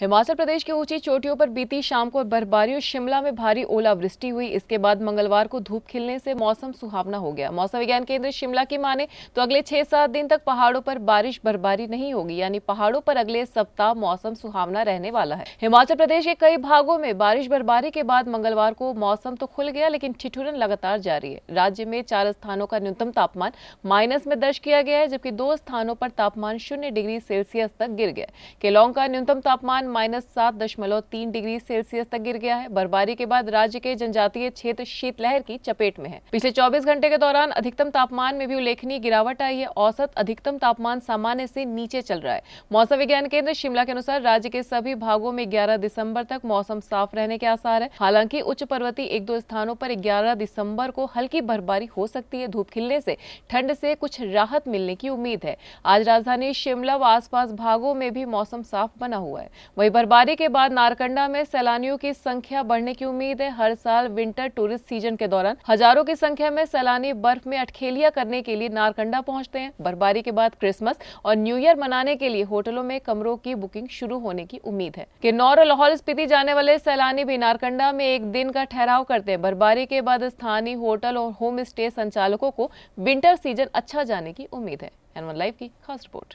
हिमाचल प्रदेश की ऊंची चोटियों पर बीती शाम को बर्फबारी और शिमला में भारी ओलावृष्टि हुई इसके बाद मंगलवार को धूप खिलने से मौसम सुहावना हो गया मौसम विज्ञान केंद्र शिमला की माने तो अगले छह सात दिन तक पहाड़ों पर बारिश बर्फबारी नहीं होगी यानी पहाड़ों पर अगले सप्ताह मौसम सुहावना रहने वाला है हिमाचल प्रदेश के कई भागों में बारिश बर्फबारी के बाद मंगलवार को मौसम तो खुल गया लेकिन ठिठुरन लगातार जारी है राज्य में चार स्थानों का न्यूनतम तापमान माइनस में दर्ज किया गया है जबकि दो स्थानों पर तापमान शून्य डिग्री सेल्सियस तक गिर गया केलोंग का न्यूनतम तापमान तापमान माइनस सात दशमलव तीन डिग्री सेल्सियस तक गिर गया है बर्फबारी के बाद राज्य के जनजातीय क्षेत्र शीतलहर की चपेट में है पिछले चौबीस घंटे के दौरान अधिकतम तापमान में भी उल्लेखनीय गिरावट आई है औसत अधिकतम तापमान सामान्य से नीचे चल रहा है मौसम विज्ञान केंद्र शिमला के अनुसार राज्य के सभी भागों में ग्यारह दिसम्बर तक मौसम साफ रहने के आसार है हालांकि उच्च पर्वतीय एक दो स्थानों पर ग्यारह दिसंबर को हल्की बर्फबारी हो सकती है धूप खिलने से ठंड से कुछ राहत मिलने की उम्मीद है आज राजधानी शिमला व आसपास भागों में भी मौसम साफ बना हुआ है वहीं बर्फबारी के बाद नारकंडा में सैलानियों की संख्या बढ़ने की उम्मीद है हर साल विंटर टूरिस्ट सीजन के दौरान हजारों की संख्या में सैलानी बर्फ में अटखेलिया करने के लिए नारकंडा पहुंचते हैं बर्फबारी के बाद क्रिसमस और न्यू ईयर मनाने के लिए होटलों में कमरों की बुकिंग शुरू होने की उम्मीद है किन्नौर और लाहौल स्पीति जाने वाले सैलानी भी नारकंडा में एक दिन का ठहराव करते हैं बर्फबारी के बाद स्थानीय होटल और होम स्टे संचालकों को विंटर सीजन अच्छा जाने की उम्मीद है एनवन लाइफ की खास रिपोर्ट